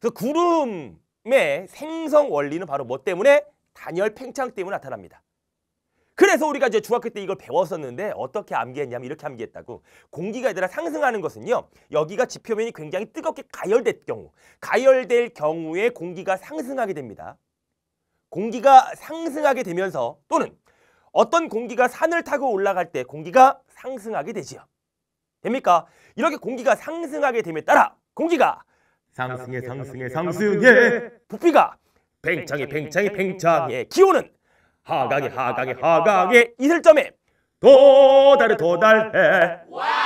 그 구름의 생성 원리는 바로 뭐 때문에 단열 팽창 때문에 나타납니다. 그래서 우리가 이제 중학교 때 이걸 배웠었는데 어떻게 암기했냐면 이렇게 암기했다고 공기가 얘들아 상승하는 것은요 여기가 지표면이 굉장히 뜨겁게 가열될 경우 가열될 경우에 공기가 상승하게 됩니다 공기가 상승하게 되면서 또는 어떤 공기가 산을 타고 올라갈 때 공기가 상승하게 되지요 됩니까? 이렇게 공기가 상승하게 됨에 따라 공기가 상승해 상승해 상승해 부피가 팽창해 팽창해 팽창해 기온은 하강해 하강해 하강해 이슬점에 도달해 도달해